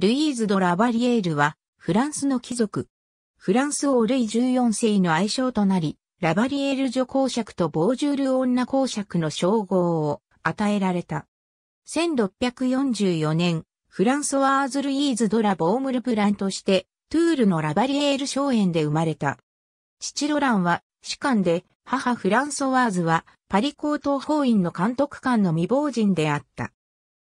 ルイーズ・ド・ラバリエールは、フランスの貴族。フランス王ルイ14世の愛称となり、ラバリエール女公爵とボージュール女公爵の称号を与えられた。1644年、フランソワーズ・ルイーズ・ド・ラ・ボームル・プランとして、トゥールのラバリエール荘園で生まれた。父ロランは、士官で、母フランソワーズは、パリ高等法院の監督官の未亡人であった。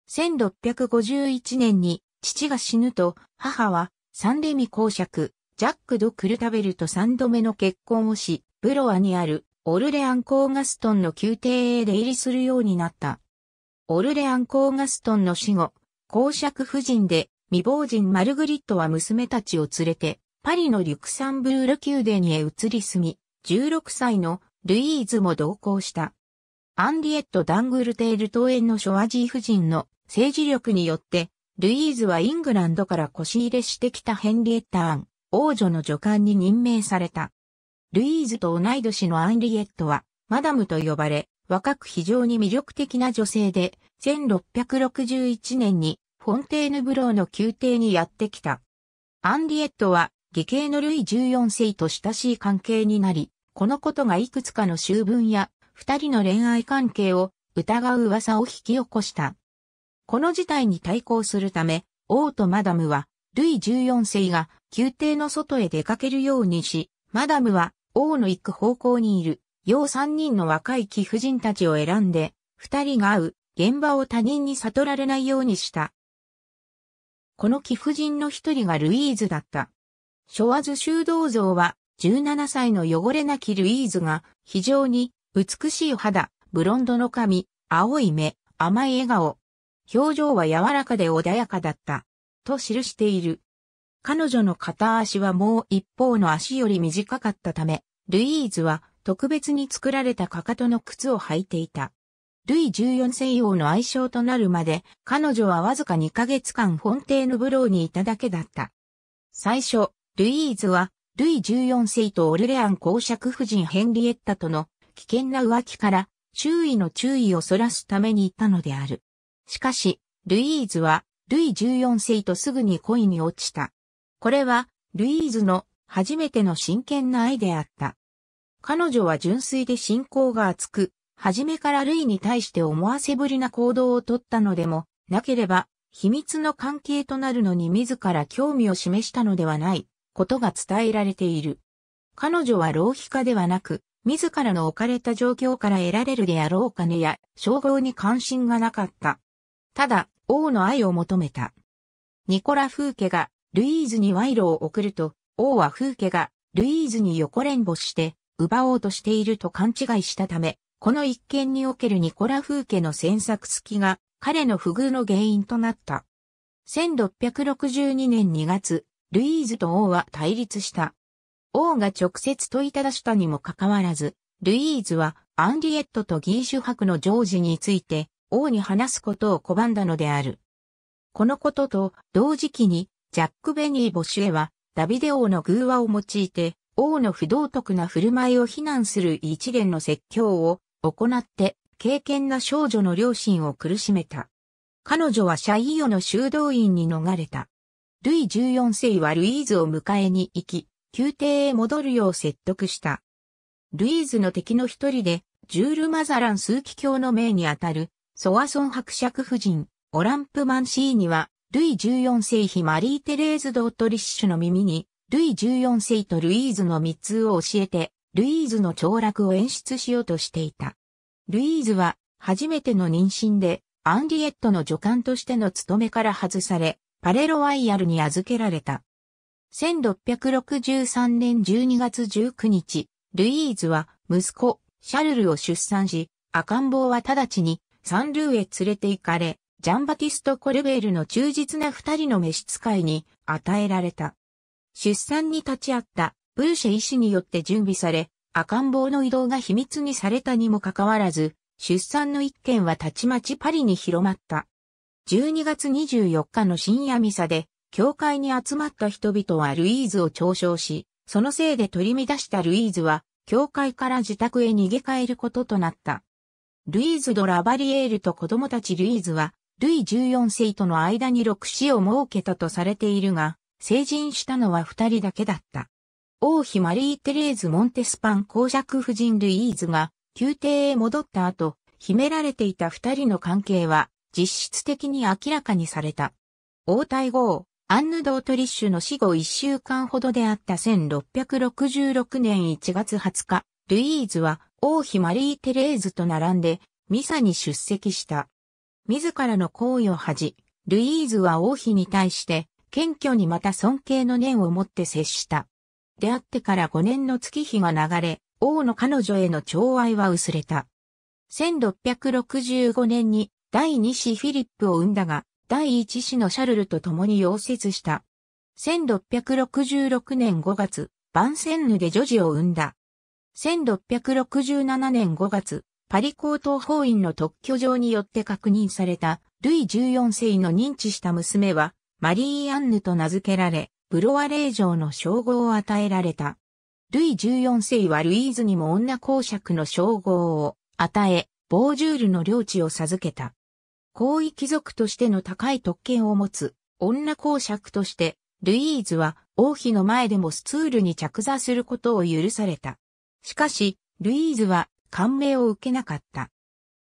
1651年に、父が死ぬと、母は、サンレミ公爵、ジャック・ド・クルタベルと三度目の結婚をし、ブロアにある、オルレアン・コーガストンの宮廷へ出入りするようになった。オルレアン・コーガストンの死後、公爵夫人で、未亡人マルグリットは娘たちを連れて、パリのリュクサンブール宮殿へ移り住み、16歳のルイーズも同行した。アンリエット・ダングルテール党園のショワジー夫人の政治力によってルイーズはイングランドから腰入れしてきたヘンリエッタ・アン、王女の助官に任命された。ルイーズと同い年のアンリエットは、マダムと呼ばれ、若く非常に魅力的な女性で、1661年にフォンテーヌブローの宮廷にやってきた。アンリエットは、義兄のルイ14世と親しい関係になり、このことがいくつかの修文や、二人の恋愛関係を疑う噂を引き起こした。この事態に対抗するため、王とマダムは、ルイ14世が宮廷の外へ出かけるようにし、マダムは王の行く方向にいる、要3人の若い貴婦人たちを選んで、2人が会う、現場を他人に悟られないようにした。この貴婦人の一人がルイーズだった。ショワズ修道像は、17歳の汚れなきルイーズが、非常に美しい肌、ブロンドの髪、青い目、甘い笑顔、表情は柔らかで穏やかだった。と記している。彼女の片足はもう一方の足より短かったため、ルイーズは特別に作られたかかとの靴を履いていた。ルイ14世王の愛称となるまで、彼女はわずか2ヶ月間本ーのブローにいただけだった。最初、ルイーズは、ルイ14世とオルレアン公爵夫人ヘンリエッタとの危険な浮気から、周囲の注意をそらすために行ったのである。しかし、ルイーズは、ルイ14世とすぐに恋に落ちた。これは、ルイーズの初めての真剣な愛であった。彼女は純粋で信仰が厚く、初めからルイに対して思わせぶりな行動をとったのでも、なければ、秘密の関係となるのに自ら興味を示したのではない、ことが伝えられている。彼女は浪費家ではなく、自らの置かれた状況から得られるであろう金や称号に関心がなかった。ただ、王の愛を求めた。ニコラ・フーケが、ルイーズに賄賂を送ると、王はフーケが、ルイーズに横連母して、奪おうとしていると勘違いしたため、この一件におけるニコラ・フーケの詮索付きが、彼の不遇の原因となった。1662年2月、ルイーズと王は対立した。王が直接問いただしたにもかかわらず、ルイーズはアンリエットとギーシュ博のジョージについて王に話すことを拒んだのである。このことと同時期にジャック・ベニー・ボシュエはダビデ王の偶話を用いて王の不道徳な振る舞いを非難する一連の説教を行って敬虔な少女の両親を苦しめた。彼女はシャイヨの修道院に逃れた。ルイ14世はルイーズを迎えに行き、宮廷へ戻るよう説得した。ルイーズの敵の一人で、ジュール・マザラン数奇教の命にあたるソワソン伯爵夫人、オランプマンシーニは、ルイ14世妃マリー・テレーズ・ドートリッシュの耳に、ルイ14世とルイーズの密通を教えて、ルイーズの凋落を演出しようとしていた。ルイーズは、初めての妊娠で、アンリエットの助官としての務めから外され、パレロワイヤルに預けられた。1663年12月19日、ルイーズは息子、シャルルを出産し、赤ん坊は直ちにサンルーへ連れて行かれ、ジャンバティスト・コルベールの忠実な二人の召使いに与えられた。出産に立ち会ったブーシェ医師によって準備され、赤ん坊の移動が秘密にされたにもかかわらず、出産の一件はたちまちパリに広まった。12月24日の深夜ミサで、教会に集まった人々はルイーズを嘲笑し、そのせいで取り乱したルイーズは、教会から自宅へ逃げ帰ることとなった。ルイーズ・ド・ラバリエールと子供たちルイーズは、ルイ14世との間に6子を設けたとされているが、成人したのは2人だけだった。王妃マリー・テレーズ・モンテスパン公爵夫人ルイーズが、宮廷へ戻った後、秘められていた2人の関係は、実質的に明らかにされた。王太后、アンヌ・ドートリッシュの死後1週間ほどであった1666年1月20日、ルイーズは王妃マリー・テレーズと並んで、ミサに出席した。自らの行為を恥じ、ルイーズは王妃に対して、謙虚にまた尊敬の念を持って接した。出会ってから5年の月日が流れ、王の彼女への寵愛は薄れた。1665年に第2子フィリップを生んだが、第1子のシャルルと共に溶接した。1666年5月、バンセンヌで女児を生んだ。1667年5月、パリ高等法院の特許状によって確認された、ルイ14世の認知した娘は、マリー・アンヌと名付けられ、ブロワレー城の称号を与えられた。ルイ14世はルイーズにも女公爵の称号を与え、ボージュールの領地を授けた。皇位貴族としての高い特権を持つ女公爵として、ルイーズは王妃の前でもスツールに着座することを許された。しかし、ルイーズは感銘を受けなかった。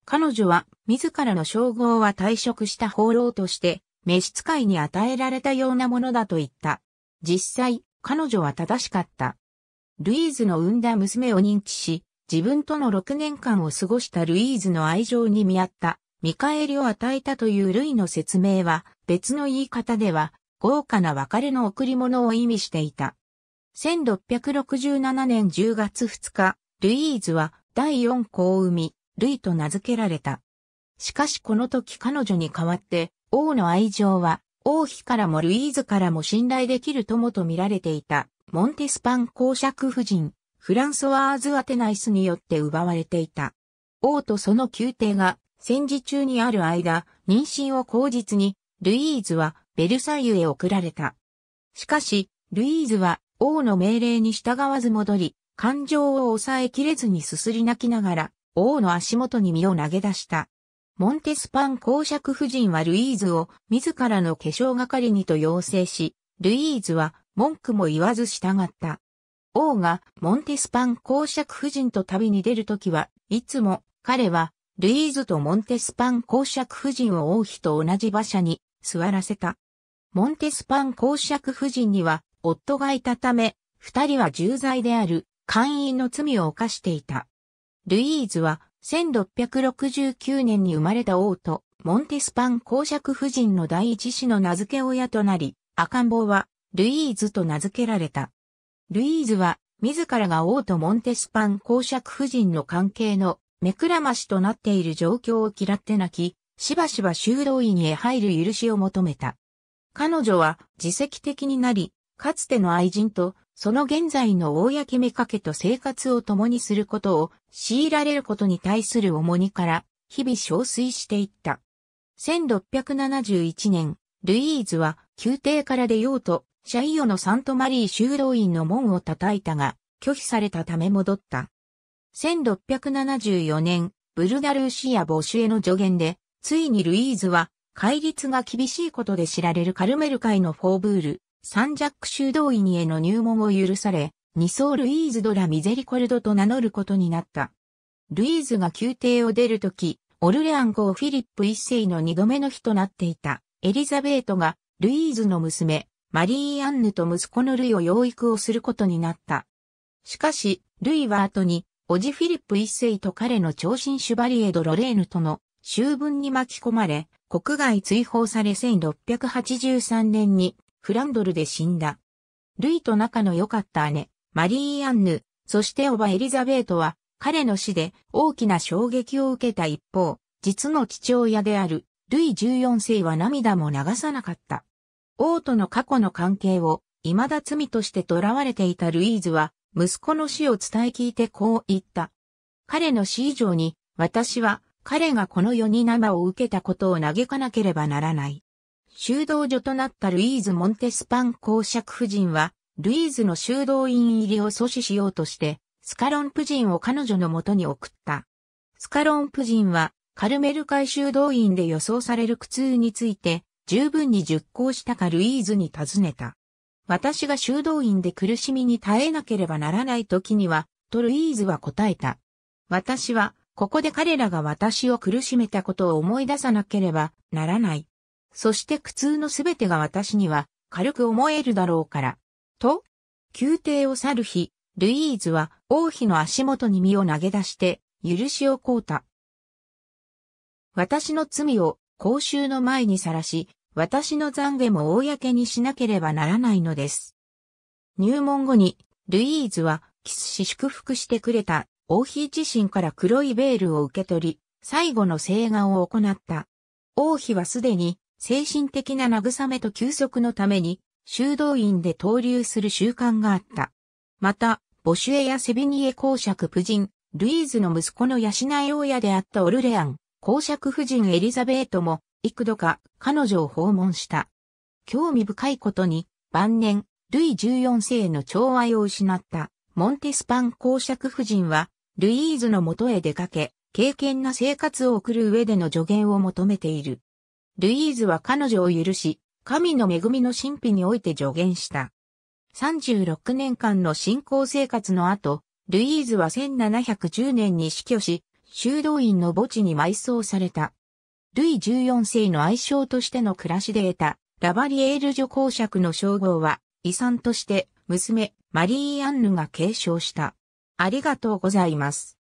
彼女は自らの称号は退職した放浪として、召使いに与えられたようなものだと言った。実際、彼女は正しかった。ルイーズの産んだ娘を認知し、自分との6年間を過ごしたルイーズの愛情に見合った見返りを与えたというルイの説明は別の言い方では豪華な別れの贈り物を意味していた。1667年10月2日、ルイーズは第4子を産み、ルイと名付けられた。しかしこの時彼女に代わって、王の愛情は、王妃からもルイーズからも信頼できる友と見られていた、モンテスパン公爵夫人、フランソワーズ・アテナイスによって奪われていた。王とその宮廷が戦時中にある間、妊娠を口実に、ルイーズはベルサイユへ送られた。しかし、ルイーズは王の命令に従わず戻り、感情を抑えきれずにすすり泣きながら、王の足元に身を投げ出した。モンテスパン公爵夫人はルイーズを自らの化粧係にと要請し、ルイーズは文句も言わず従った。王がモンテスパン公爵夫人と旅に出るときはいつも彼はルイーズとモンテスパン公爵夫人を王妃と同じ馬車に座らせた。モンテスパン公爵夫人には夫がいたため、二人は重罪である、姦淫の罪を犯していた。ルイーズは、1669年に生まれた王と、モンテスパン公爵夫人の第一子の名付け親となり、赤ん坊は、ルイーズと名付けられた。ルイーズは、自らが王とモンテスパン公爵夫人の関係の目くらましとなっている状況を嫌って泣き、しばしば修道院へ入る許しを求めた。彼女は自責的になり、かつての愛人と、その現在の公めかけと生活を共にすることを強いられることに対する重荷から、日々憔悴していった。1671年、ルイーズは宮廷から出ようと、シャイオのサントマリー修道院の門を叩いたが、拒否されたため戻った。1674年、ブルガルーシア募集への助言で、ついにルイーズは、戒律が厳しいことで知られるカルメル会のフォーブール、サンジャック修道院への入門を許され、二層ルイーズ・ドラ・ミゼリコルドと名乗ることになった。ルイーズが宮廷を出るとき、オルレアン公フィリップ一世の二度目の日となっていた、エリザベートが、ルイーズの娘、マリー・アンヌと息子のルイを養育をすることになった。しかし、ルイは後に、おじフィリップ一世と彼の長身シュバリエド・ロレーヌとの修文に巻き込まれ、国外追放され1683年にフランドルで死んだ。ルイと仲の良かった姉、マリー・アンヌ、そしておばエリザベートは、彼の死で大きな衝撃を受けた一方、実の父親である、ルイ14世は涙も流さなかった。王との過去の関係を、未だ罪として囚われていたルイーズは、息子の死を伝え聞いてこう言った。彼の死以上に、私は、彼がこの世に生を受けたことを嘆かなければならない。修道女となったルイーズ・モンテスパン公爵夫人は、ルイーズの修道院入りを阻止しようとして、スカロン夫人を彼女のもとに送った。スカロン夫人は、カルメル会修道院で予想される苦痛について、十分に熟考したかルイーズに尋ねた。私が修道院で苦しみに耐えなければならない時には、とルイーズは答えた。私は、ここで彼らが私を苦しめたことを思い出さなければならない。そして苦痛のすべてが私には軽く思えるだろうから。と、宮廷を去る日、ルイーズは王妃の足元に身を投げ出して、許しをこうた。私の罪を公衆の前にさらし、私の懺悔も公にしなければならないのです。入門後に、ルイーズは、キスし祝福してくれた王妃自身から黒いベールを受け取り、最後の請願を行った。王妃はすでに精神的な慰めと休息のために、修道院で登留する習慣があった。また、ボシュエやセビニエ公爵夫人、ルイーズの息子の養い親であったオルレアン、公爵夫人エリザベートも、幾度か彼女を訪問した。興味深いことに、晩年、ルイ14世の寵愛を失ったモンテスパン公爵夫人は、ルイーズの元へ出かけ、敬虔な生活を送る上での助言を求めている。ルイーズは彼女を許し、神の恵みの神秘において助言した。36年間の信仰生活の後、ルイーズは1710年に死去し、修道院の墓地に埋葬された。ルイ14世の愛称としての暮らしで得た、ラバリエール女公爵の称号は、遺産として、娘、マリー・アンヌが継承した。ありがとうございます。